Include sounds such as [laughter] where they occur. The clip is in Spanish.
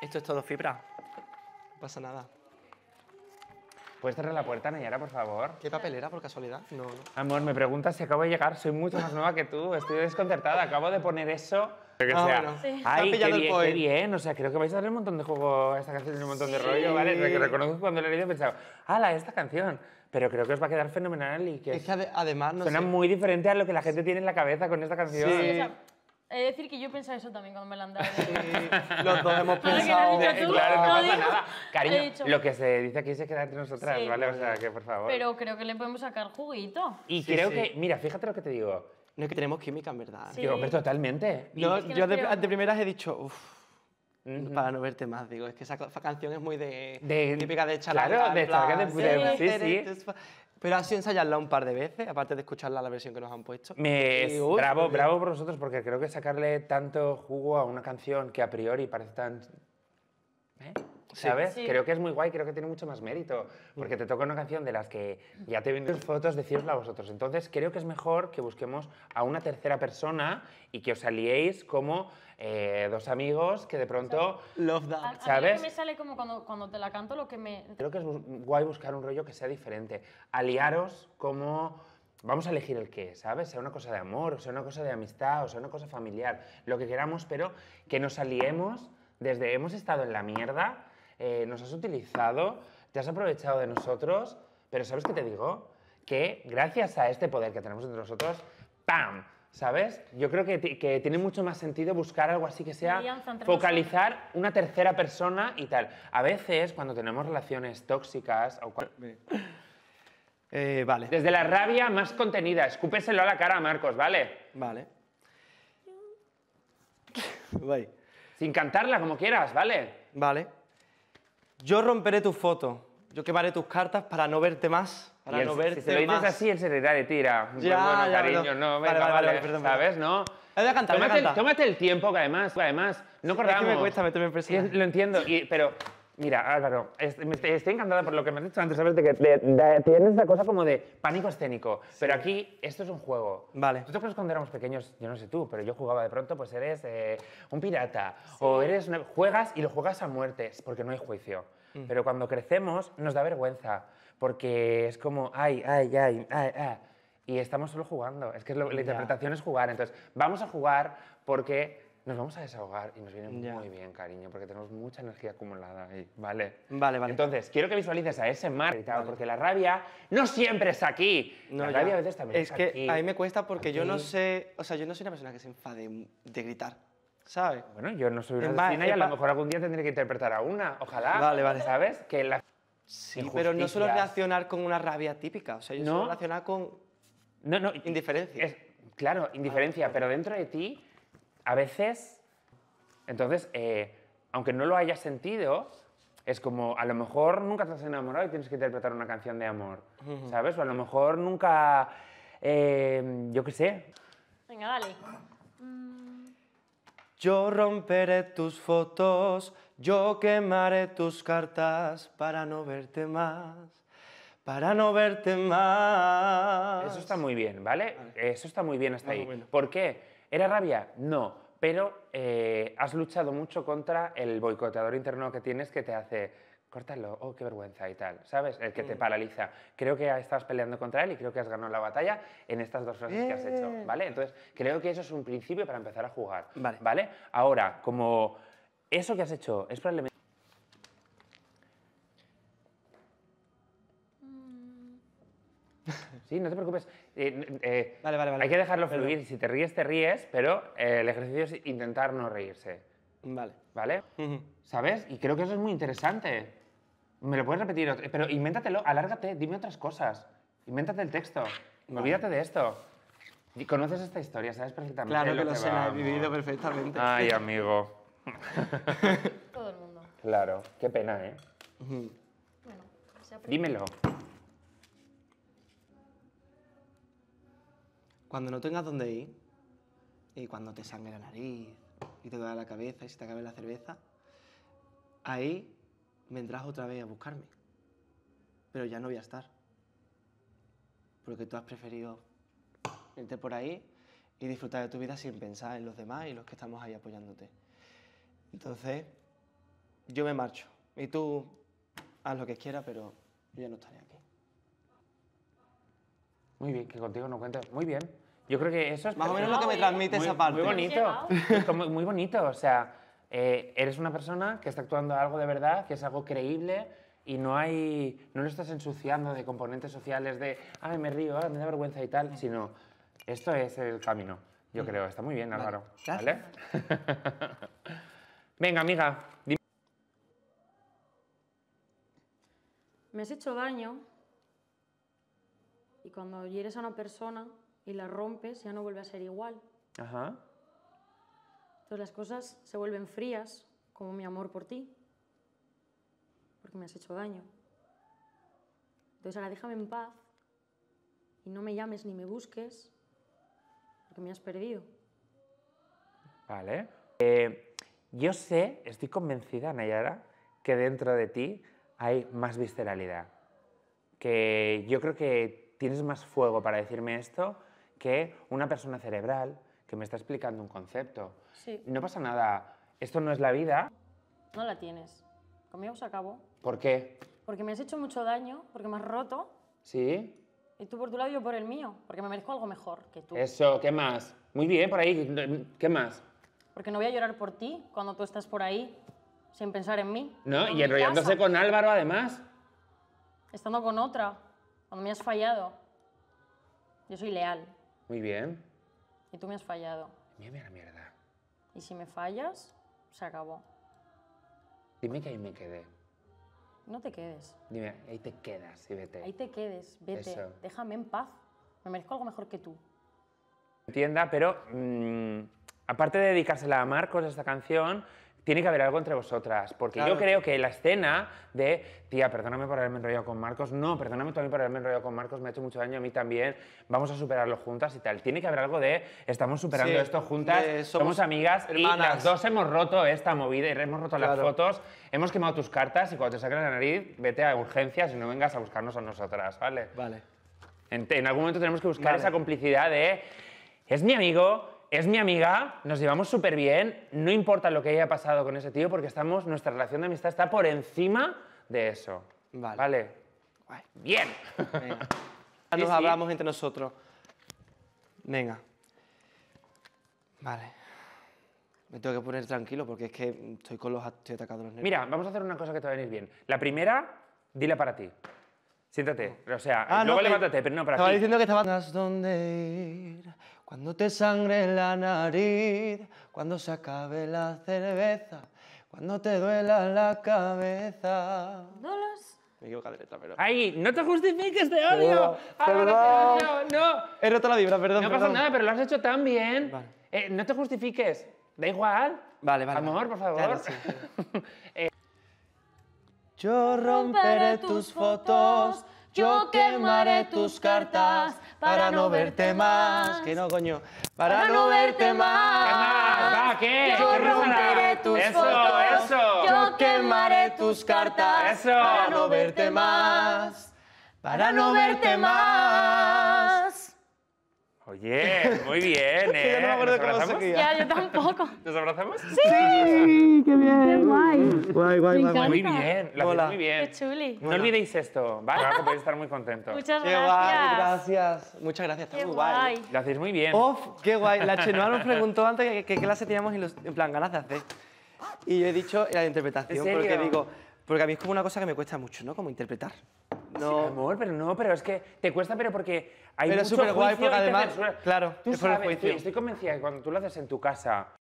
Esto es todo fibra. No pasa nada. ¿Puedes cerrar la puerta, Nayara, por favor? ¿Qué papelera, por casualidad? No, no. Amor, me preguntas si acabo de llegar. Soy mucho más nueva que tú. Estoy desconcertada. Acabo de poner eso. Ah, sí. Ay, qué bien, bien. O sea, creo que vais a darle un montón de juego a esta canción un montón de rollo, ¿vale? Que reconozco cuando la he leído he pensado, ¡hala, esta canción! Pero creo que os va a quedar fenomenal y que... Es que además... suena muy diferente a lo que la gente tiene en la cabeza con esta canción. Sí. Es decir que yo pensaba eso también cuando me la andaba. Sí, los dos hemos pensado. Claro, no, pasa nada. Cariño, lo que se dice aquí se queda entre nosotras, ¿vale? O sea, que por favor. Pero creo que le podemos sacar juguito. Y creo que, mira, fíjate lo que te digo. No es que tenemos química, en verdad. Yo, pero totalmente. No, yo de, primeras he dicho, uff. Para no verte más, digo, es que esa, canción es muy de, típica de charla. Claro, de charla, de, de sí, sí. Pero ha sido ensayarla un par de veces, aparte de escucharla la versión que nos han puesto. Me bravo, pues bravo por nosotros porque creo que sacarle tanto jugo a una canción que a priori parece tan... ¿eh? ¿Sabes? Creo que es muy guay, creo que tiene mucho más mérito, porque te toca una canción de las que ya te vienen fotos, decírosla a vosotros. Entonces, creo que es mejor que busquemos a una tercera persona y que os aliéis como eh, dos amigos que de pronto... Love that. ¿Sabes? A, mí me sale como cuando, cuando te la canto lo que me... Creo que es guay buscar un rollo que sea diferente. Aliaros como vamos a elegir el qué, ¿sabes? Sea una cosa de amor, o sea una cosa de amistad, o sea una cosa familiar, lo que queramos, pero que nos aliemos desde hemos estado en la mierda eh, nos has utilizado, te has aprovechado de nosotros, pero ¿sabes qué te digo? Que gracias a este poder que tenemos entre nosotros, ¡pam! ¿Sabes? Yo creo que, tiene mucho más sentido buscar algo así que sea focalizar una tercera persona y tal. A veces, cuando tenemos relaciones tóxicas eh, vale. Desde la rabia más contenida, escúpeselo a la cara a Marcos, ¿vale? Vale. [laughs] Sin cantarla como quieras, ¿vale? Vale. Yo romperé tu foto, yo quemaré tus cartas para no verte más. Para no verte si te lo dices más. así, el de tira. Ya, bueno, ya, cariño, no, venga, vale, vale, vale perdón, ¿sabes, no? Voy a cantar, tómate, voy a cantar. El, tómate el tiempo, que además, además, no corramos. Es me cuesta meterme presión. Lo entiendo, y, pero Mira, Álvaro, estoy encantada por lo que me has dicho antes, ¿sabes? De que tienes esa cosa como de pánico escénico. Pero aquí, esto es un juego. Vale. Nosotros cuando éramos pequeños, yo no sé tú, pero yo jugaba de pronto, pues eres eh, un pirata. O eres juegas y lo juegas a muerte, porque no hay juicio. Mm. Pero cuando crecemos nos da vergüenza, porque es como, ay, ay, ay, ay, ay. Y estamos solo jugando. Es que la interpretación es jugar. Entonces, vamos a jugar porque nos vamos a desahogar y nos viene muy bien, cariño, porque tenemos mucha energía acumulada ahí, ¿vale? Vale, vale. Entonces, quiero que visualices a ese mar, porque la rabia no siempre es aquí. la rabia a veces también es, es que a mí me cuesta porque yo no sé, o sea, yo no soy una persona que se enfade de gritar. Bueno, yo no soy una y a lo mejor algún día tendré que interpretar a una, ojalá. Vale, vale. ¿Sabes? Que Sí, pero no solo reaccionar con una rabia típica, o sea, yo ¿No? con no, no, indiferencia. claro, indiferencia, pero dentro de ti, a veces, entonces, eh, aunque no lo hayas sentido, es como, a lo mejor nunca te has enamorado y tienes que interpretar una canción de amor, ¿sabes? O a lo mejor nunca, eh, yo qué sé. Venga, dale. Yo romperé tus fotos, yo quemaré tus cartas para no verte más, para no verte más. Eso está muy bien, ¿vale? Eso está muy bien hasta ah, ahí. ¿Por qué? ¿Era rabia? No, pero eh, has luchado mucho contra el boicoteador interno que tienes que te hace córtalo, oh, qué vergüenza y tal, ¿sabes? El que te mm. paraliza. Creo que estabas peleando contra él y creo que has ganado la batalla en estas dos frases que has hecho, eh. ¿vale? Entonces, creo que eso es un principio para empezar a jugar, ¿vale? ¿vale? Ahora, como eso que has hecho es probablemente... Mm. Sí, no te preocupes. Eh, eh, vale, vale, vale. Hay que dejarlo Perdón. fluir. Si te ríes, te ríes, pero el ejercicio es intentar no reírse. Vale. ¿Vale? ¿Sabes? Y creo que eso es muy interesante. Me lo puedes repetir, pero invéntatelo, alárgate, dime otras cosas. Invéntate el texto, olvídate de esto. Y conoces esta historia, sabes perfectamente. Claro que lo sé, he vivido perfectamente. Ay, amigo. [laughs] Todo el mundo. Claro, qué pena, ¿eh? Bueno, se Dímelo. Cuando no tengas dónde ir, y cuando te sangre la nariz, y te duele la cabeza, y se te acabe la cerveza, ahí vendrás otra vez a buscarme. Pero ya no voy a estar. Porque tú has preferido irte por ahí y disfrutar de tu vida sin pensar en los demás y los que estamos ahí apoyándote. Entonces, yo me marcho. Y tú haz lo que quieras, pero yo ya no estaré aquí. Muy bien, que contigo no cuentes. Muy bien. Yo creo que eso es... Más o menos lo que me transmite esa parte. Muy bonito. [laughs] muy bonito, o sea eh, eres una persona que está actuando algo de verdad, que es algo creíble y no hay no lo estás ensuciando de componentes sociales de, ay, me río, ah, me da vergüenza y tal, sino esto es el camino. Yo mm. creo, está muy bien, Álvaro. ¿Vale? [laughs] Venga, amiga. Dime. Me has hecho daño y cuando hieres a una persona y la rompes ya no vuelve a ser igual. Ajá. Entonces las cosas se vuelven frías, como mi amor por ti, porque me has hecho daño. Entonces ahora déjame en paz y no me llames ni me busques, porque me has perdido. Vale. Eh, yo sé, estoy convencida, Nayara, que dentro de ti hay más visceralidad. Que yo creo que tienes más fuego para decirme esto que una persona cerebral, que me está explicando un concepto. Sí. No pasa nada, esto no es la vida. No la tienes. Conmigo se acabó. ¿Por qué? Porque me has hecho mucho daño, porque me has roto. ¿Sí? Y tú por tu lado y yo por el mío, porque me merezco algo mejor que tú. Eso, ¿qué más? Muy bien, por ahí, ¿qué más? Porque no voy a llorar por ti cuando tú estás por ahí, sin pensar en mí. No, y enrollándose con Álvaro además. Estando con otra, cuando me has fallado. Yo soy leal. Muy bien. Y tú me has fallado. Mírame a la mierda. Y si me fallas, se acabó. Dime que ahí me quedé. No te quedes. Dime, ahí te quedas y vete. Ahí te quedes, vete. Eso. Déjame en paz. Me merezco algo mejor que tú. Entienda, pero mm, aparte de dedicársela a Marcos esta canción, tiene que haber algo entre vosotras, porque yo creo que la escena de, tía, perdóname por haberme enrollado con Marcos, no, perdóname también por haberme enrollado con Marcos, me ha hecho mucho daño a mí también, vamos a superarlo juntas y tal. Tiene que haber algo de, estamos superando esto juntas, somos, amigas hermanas. y las dos hemos roto esta movida, hemos roto las fotos, hemos quemado tus cartas y cuando te saques la nariz, vete a urgencias y no vengas a buscarnos a nosotras, ¿vale? Vale. En, algún momento tenemos que buscar esa complicidad de, es mi amigo, es mi amiga, nos llevamos súper bien, no importa lo que haya pasado con ese tío porque estamos, nuestra relación de amistad está por encima de eso. Vale. Bien. [laughs] nos hablamos entre nosotros. Venga. Vale. Me tengo que poner tranquilo porque es que estoy con los estoy Mira, vamos a hacer una cosa que te va a venir bien. La primera, dile para ti. Siéntate, o sea, ah, luego levántate, pero no para Estaba diciendo que estabas donde ir cuando te sangre la nariz, cuando se acabe la cerveza, cuando te duela la cabeza. Dolos. Me equivoco de letra, pero. ¡Ay! ¡No te justifiques, de odio! Ah, no, no, He roto la vibra, perdón. No pasa nada, pero lo has hecho tan bien. Vale. Eh, no te justifiques. Da igual. Vale, vale. Amor, por favor. [laughs] Eh, Yo romperé tus fotos yo quemaré tus cartas para no verte más. Que no, coño. Para, no verte más. Yo romperé tus eso, fotos. Eso. Yo quemaré tus cartas para no verte más. Para no verte más. Oye, muy bien, ¿eh? [laughs] yo no me ¿eh? acuerdo cómo abrazamos? Ya, yo tampoco. [laughs] ¿Nos abrazamos? Sí. qué bien. guay. Guay, guay, guay. Muy bien, Hola. muy bien. Qué chuli. No olvidéis esto, ¿vale? Que podéis estar muy contentos. Muchas gracias. Qué guay, gracias. Muchas gracias, está muy guay. guay. Lo hacéis muy bien. ¡Uf! ¡Qué guay! La [laughs] Chenoa nos preguntó antes qué clase teníamos en plan ganas de hacer. Y yo he dicho la de interpretación, porque digo, porque a mí es como una cosa que me cuesta mucho, ¿no? Como interpretar. No. Amor, pero no, pero es que te cuesta, pero porque hay pero mucho súper guay, porque además, claro, Tú es estoy convencida que cuando tú lo haces en tu casa